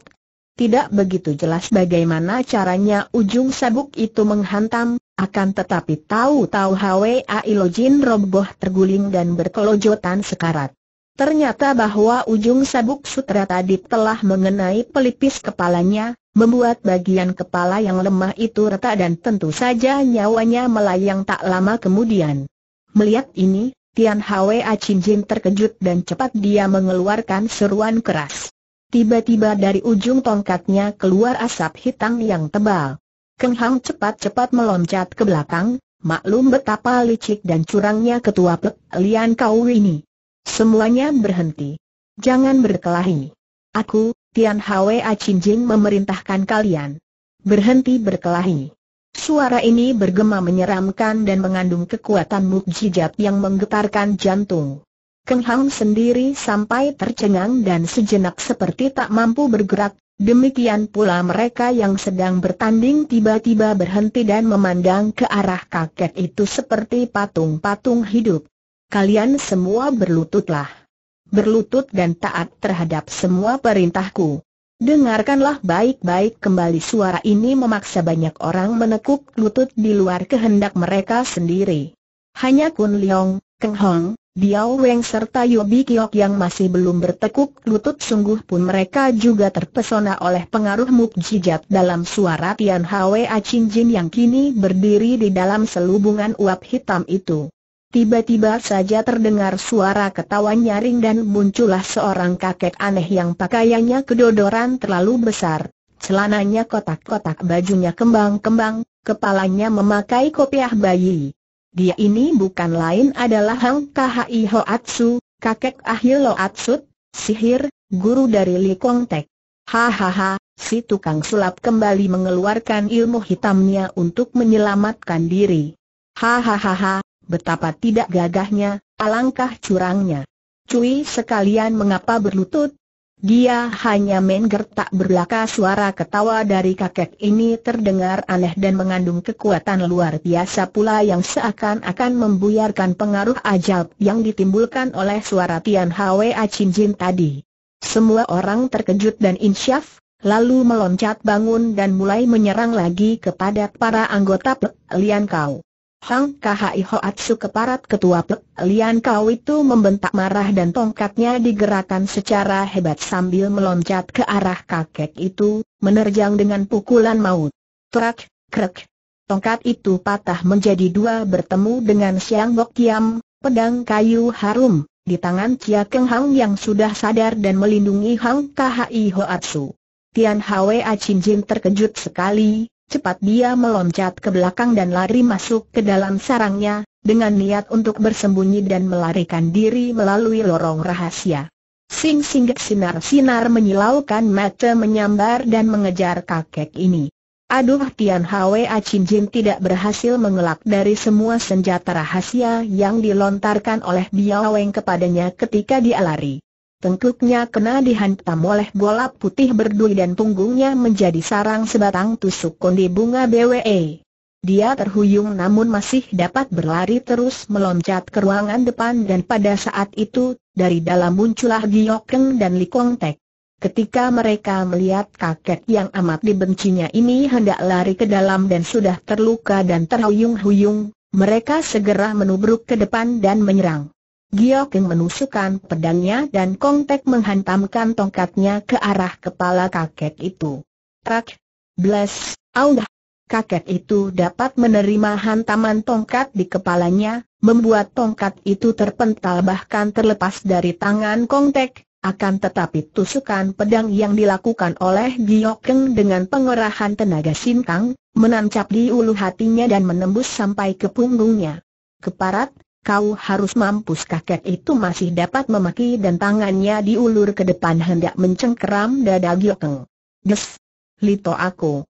S1: Tidak begitu jelas bagaimana caranya ujung sabuk itu menghantam, akan tetapi tahu-tahu Hwa Ilojin roboh terguling dan berkelojotan sekarat. Ternyata bahwa ujung sabuk sutra tadi telah mengenai pelipis kepalanya, membuat bagian kepala yang lemah itu retak dan tentu saja nyawanya melayang tak lama kemudian. Melihat ini, Tian Hwa Jin terkejut dan cepat dia mengeluarkan seruan keras. Tiba-tiba dari ujung tongkatnya keluar asap hitam yang tebal. Keng Hang cepat-cepat meloncat ke belakang, maklum betapa licik dan curangnya ketua Pek Lian Kau ini. Semuanya berhenti. Jangan berkelahi. Aku, Tian Hwa Jin memerintahkan kalian. Berhenti berkelahi. Suara ini bergema menyeramkan dan mengandung kekuatan mukjizat yang menggetarkan jantung. Keng Hang sendiri sampai tercengang dan sejenak seperti tak mampu bergerak, demikian pula mereka yang sedang bertanding tiba-tiba berhenti dan memandang ke arah kakek itu seperti patung-patung hidup. Kalian semua berlututlah. Berlutut dan taat terhadap semua perintahku. Dengarkanlah baik-baik kembali suara ini memaksa banyak orang menekuk lutut di luar kehendak mereka sendiri. Hanya Kun Leong, Keng Hong, Diao Weng serta Yobi Kiok yang masih belum bertekuk lutut sungguh pun mereka juga terpesona oleh pengaruh mukjizat dalam suara Tian Hwa Chin Jin yang kini berdiri di dalam selubungan uap hitam itu. Tiba-tiba saja terdengar suara ketawa nyaring dan muncullah seorang kakek aneh yang pakaiannya kedodoran terlalu besar. Celananya kotak-kotak bajunya kembang-kembang, kepalanya memakai kopiah bayi. Dia ini bukan lain adalah Hang Kahai Hoatsu, kakek Ahil Atsu, sihir, guru dari Li Kong Tek. Hahaha, si tukang sulap kembali mengeluarkan ilmu hitamnya untuk menyelamatkan diri. Hahaha, Betapa tidak gagahnya, alangkah curangnya. Cui sekalian mengapa berlutut? Dia hanya menggertak berlaka suara ketawa dari kakek ini terdengar aneh dan mengandung kekuatan luar biasa pula yang seakan-akan membuyarkan pengaruh ajab yang ditimbulkan oleh suara Tian Hwa Achin Jin tadi. Semua orang terkejut dan insyaf, lalu meloncat bangun dan mulai menyerang lagi kepada para anggota Lian Kau. Hang Kahai Hoatsu keparat ketua Pek Lian Kau itu membentak marah dan tongkatnya digerakkan secara hebat sambil meloncat ke arah kakek itu, menerjang dengan pukulan maut. Trak, krek. Tongkat itu patah menjadi dua bertemu dengan Siang Bok Kiam, pedang kayu harum, di tangan Chia Keng Hang yang sudah sadar dan melindungi Hang Kahai Hoatsu. Tian Hwa Chin Jin terkejut sekali, Cepat dia meloncat ke belakang dan lari masuk ke dalam sarangnya, dengan niat untuk bersembunyi dan melarikan diri melalui lorong rahasia. Sing singgit sinar-sinar menyilaukan mata menyambar dan mengejar kakek ini. Aduh Tian Hwa Chin Jin tidak berhasil mengelak dari semua senjata rahasia yang dilontarkan oleh Biao Weng kepadanya ketika dia lari. Tengkuknya kena dihantam oleh bola putih berdui dan punggungnya menjadi sarang sebatang tusuk kondi bunga BWE. Dia terhuyung namun masih dapat berlari terus meloncat ke ruangan depan dan pada saat itu, dari dalam muncullah Giokeng dan Li Kong Tek. Ketika mereka melihat kakek yang amat dibencinya ini hendak lari ke dalam dan sudah terluka dan terhuyung-huyung, mereka segera menubruk ke depan dan menyerang. Giokeng menusukkan pedangnya dan Kongtek menghantamkan tongkatnya ke arah kepala kakek itu. Tak, bless, audah. Kakek itu dapat menerima hantaman tongkat di kepalanya, membuat tongkat itu terpental bahkan terlepas dari tangan Kongtek. Akan tetapi tusukan pedang yang dilakukan oleh Giokeng dengan pengerahan tenaga sintang, menancap di ulu hatinya dan menembus sampai ke punggungnya. Keparat, Kau harus mampus kakek itu masih dapat memaki dan tangannya diulur ke depan hendak mencengkeram dada Giokeng. Des! Lito aku!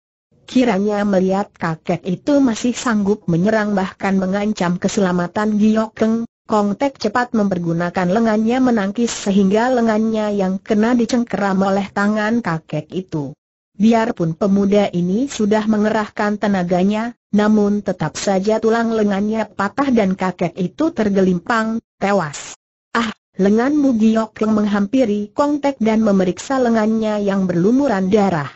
S1: Kiranya melihat kakek itu masih sanggup menyerang bahkan mengancam keselamatan Giokeng, Kong Tek cepat mempergunakan lengannya menangkis sehingga lengannya yang kena dicengkeram oleh tangan kakek itu. Biarpun pemuda ini sudah mengerahkan tenaganya, namun tetap saja tulang lengannya patah dan kakek itu tergelimpang, tewas. Ah, lenganmu, giok yang menghampiri Tek dan memeriksa lengannya yang berlumuran darah.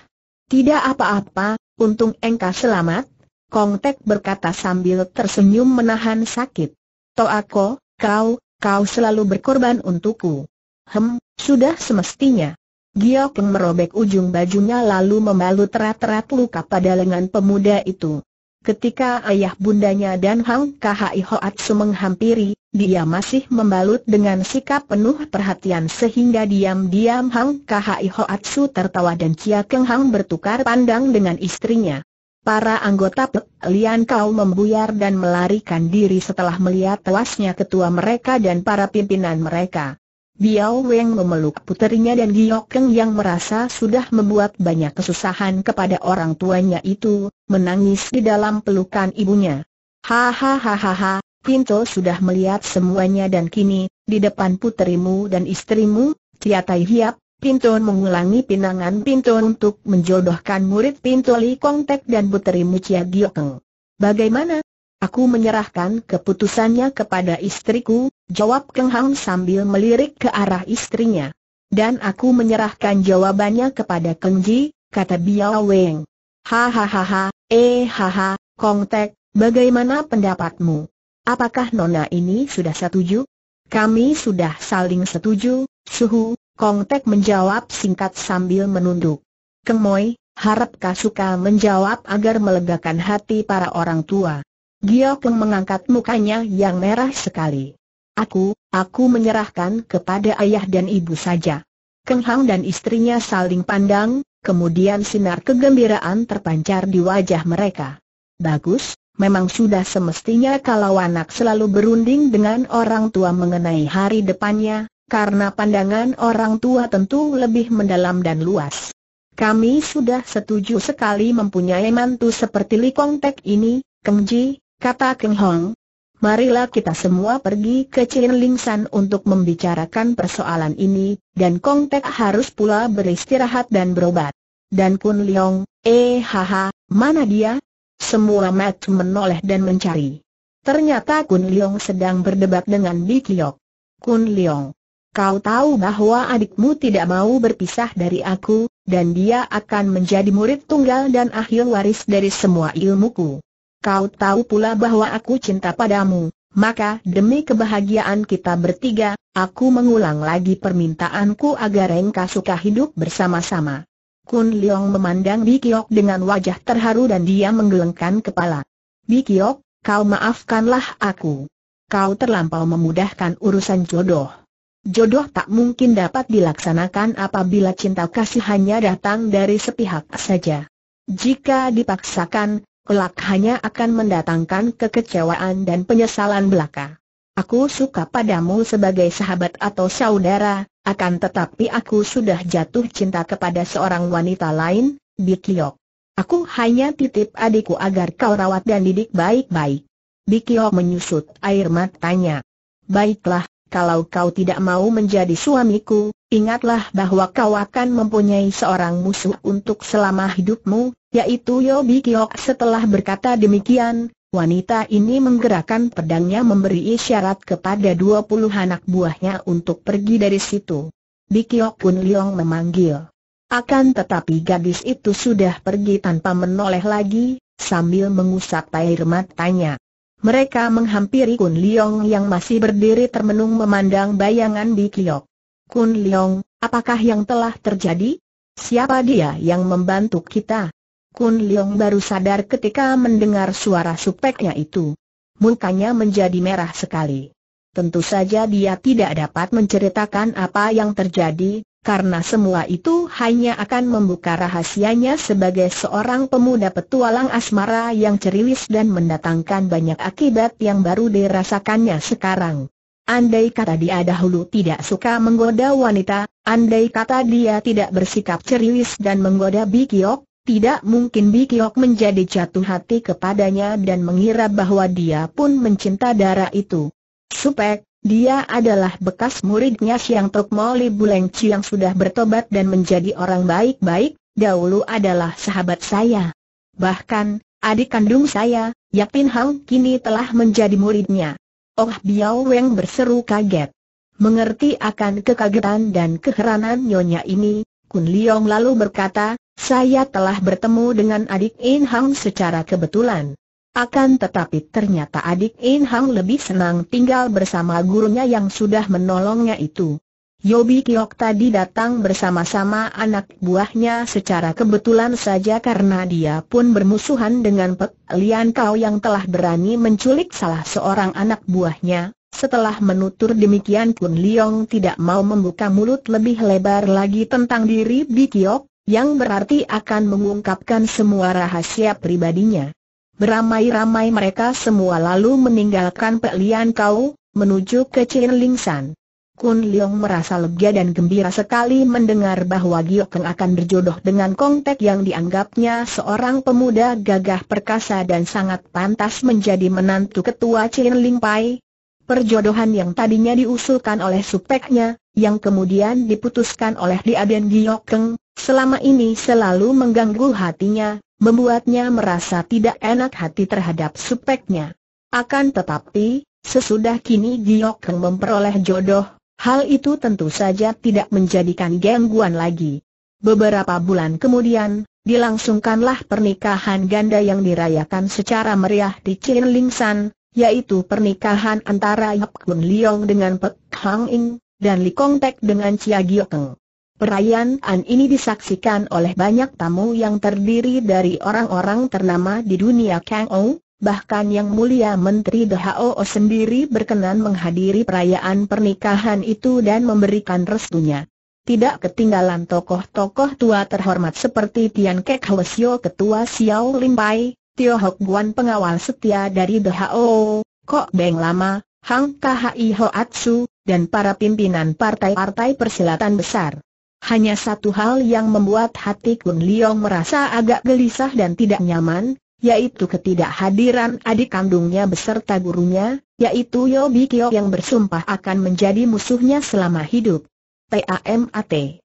S1: Tidak apa-apa, untung engkau selamat, Tek berkata sambil tersenyum menahan sakit. Toako, kau, kau selalu berkorban untukku. Hem, sudah semestinya. Giok yang merobek ujung bajunya lalu membalut rat-rat luka pada lengan pemuda itu. Ketika ayah bundanya dan Hang Khai Hoatsu menghampiri, dia masih membalut dengan sikap penuh perhatian sehingga diam-diam Hang Khai Hoatsu tertawa dan Chia Keng Hang bertukar pandang dengan istrinya. Para anggota Pek Lian Kau membuyar dan melarikan diri setelah melihat tewasnya ketua mereka dan para pimpinan mereka. Biao Weng memeluk puterinya dan Giokeng yang merasa sudah membuat banyak kesusahan kepada orang tuanya itu, menangis di dalam pelukan ibunya. Hahaha, Pinto sudah melihat semuanya dan kini, di depan puterimu dan istrimu, tai Hiap, Pinto mengulangi pinangan Pinto untuk menjodohkan murid Pinto Li Kong Tek dan puterimu Cia Giokeng. Bagaimana, Aku menyerahkan keputusannya kepada istriku, jawab Keng Hang sambil melirik ke arah istrinya. Dan aku menyerahkan jawabannya kepada Keng Ji, kata Biao Weng. Hahaha, eh haha, Kong Tek, bagaimana pendapatmu? Apakah Nona ini sudah setuju? Kami sudah saling setuju, Suhu, Kong Tek menjawab singkat sambil menunduk. Keng Moi, harap Kasuka menjawab agar melegakan hati para orang tua. Gio Peng mengangkat mukanya yang merah sekali. Aku, aku menyerahkan kepada ayah dan ibu saja. Keng Hang dan istrinya saling pandang, kemudian sinar kegembiraan terpancar di wajah mereka. Bagus, memang sudah semestinya kalau anak selalu berunding dengan orang tua mengenai hari depannya, karena pandangan orang tua tentu lebih mendalam dan luas. Kami sudah setuju sekali mempunyai mantu seperti Li Kong Tek ini, Keng Ji, Kata keng Hong, marilah kita semua pergi ke Chin San untuk membicarakan persoalan ini, dan Kong Tek harus pula beristirahat dan berobat. Dan Kun Leong, eh haha, mana dia? Semua Matt menoleh dan mencari. Ternyata Kun Leong sedang berdebat dengan Bikiok. Kun Leong, kau tahu bahwa adikmu tidak mau berpisah dari aku, dan dia akan menjadi murid tunggal dan akhir waris dari semua ilmuku kau tahu pula bahwa aku cinta padamu. Maka demi kebahagiaan kita bertiga, aku mengulang lagi permintaanku agar engkau suka hidup bersama-sama. Kun Leong memandang Bikiok dengan wajah terharu dan dia menggelengkan kepala. Bikiok, kau maafkanlah aku. Kau terlampau memudahkan urusan jodoh. Jodoh tak mungkin dapat dilaksanakan apabila cinta kasih hanya datang dari sepihak saja. Jika dipaksakan, kelak hanya akan mendatangkan kekecewaan dan penyesalan belaka. Aku suka padamu sebagai sahabat atau saudara, akan tetapi aku sudah jatuh cinta kepada seorang wanita lain, Bikiok. Aku hanya titip adikku agar kau rawat dan didik baik-baik. Bikiok menyusut air matanya. Baiklah, kalau kau tidak mau menjadi suamiku, ingatlah bahwa kau akan mempunyai seorang musuh untuk selama hidupmu, yaitu Yobi Kiok setelah berkata demikian, wanita ini menggerakkan pedangnya memberi isyarat kepada dua puluh anak buahnya untuk pergi dari situ. Kiok Kun Leong memanggil. Akan tetapi gadis itu sudah pergi tanpa menoleh lagi, sambil mengusap air matanya. Mereka menghampiri Kun Leong yang masih berdiri termenung memandang bayangan Kiok. Kun Leong, apakah yang telah terjadi? Siapa dia yang membantu kita? Kun Leong baru sadar ketika mendengar suara supeknya itu. Mukanya menjadi merah sekali. Tentu saja dia tidak dapat menceritakan apa yang terjadi, karena semua itu hanya akan membuka rahasianya sebagai seorang pemuda petualang asmara yang ceriwis dan mendatangkan banyak akibat yang baru dirasakannya sekarang. Andai kata dia dahulu tidak suka menggoda wanita, andai kata dia tidak bersikap ceriwis dan menggoda Bikiok, tidak mungkin Bikiok menjadi jatuh hati kepadanya dan mengira bahwa dia pun mencinta darah itu. Supek, dia adalah bekas muridnya Siang Tok Moli Buleng yang sudah bertobat dan menjadi orang baik-baik, dahulu adalah sahabat saya. Bahkan, adik kandung saya, Yapin Hang kini telah menjadi muridnya. Oh Biao Weng berseru kaget. Mengerti akan kekagetan dan keheranan nyonya ini, Kun Leong lalu berkata, saya telah bertemu dengan adik In Hang secara kebetulan. Akan tetapi ternyata adik In Hang lebih senang tinggal bersama gurunya yang sudah menolongnya itu. Yobi Kiok tadi datang bersama-sama anak buahnya secara kebetulan saja karena dia pun bermusuhan dengan Pek Lian Kau yang telah berani menculik salah seorang anak buahnya. Setelah menutur demikian pun Liong tidak mau membuka mulut lebih lebar lagi tentang diri Bi Kiok, yang berarti akan mengungkapkan semua rahasia pribadinya. Beramai-ramai mereka semua lalu meninggalkan Pek Kau, menuju ke San. Kun Leong merasa lega dan gembira sekali mendengar bahwa Giok Keng akan berjodoh dengan Kong Tek yang dianggapnya seorang pemuda gagah perkasa dan sangat pantas menjadi menantu ketua Ling Pai. Perjodohan yang tadinya diusulkan oleh supeknya, yang kemudian diputuskan oleh Diaden Giokeng, selama ini selalu mengganggu hatinya, membuatnya merasa tidak enak hati terhadap supeknya. Akan tetapi, sesudah kini Giokeng memperoleh jodoh, hal itu tentu saja tidak menjadikan gangguan lagi. Beberapa bulan kemudian, dilangsungkanlah pernikahan ganda yang dirayakan secara meriah di Chin Ling San, yaitu pernikahan antara Yap Kun Liong dengan Pek Hang Ing, dan Li Kong Tek dengan Chia Giokeng. Perayaan ini disaksikan oleh banyak tamu yang terdiri dari orang-orang ternama di dunia Kang Ou, bahkan yang mulia Menteri DHO sendiri berkenan menghadiri perayaan pernikahan itu dan memberikan restunya. Tidak ketinggalan tokoh-tokoh tua terhormat seperti Tian Kek Hwesyo Ketua Xiao Pai, Tio Hok Guan pengawal setia dari DHO, Kok Beng Lama, Hang Kahai Atsu, dan para pimpinan partai-partai persilatan besar. Hanya satu hal yang membuat hati Kun Liong merasa agak gelisah dan tidak nyaman, yaitu ketidakhadiran adik kandungnya beserta gurunya, yaitu Yobi Kyo yang bersumpah akan menjadi musuhnya selama hidup. PAMAT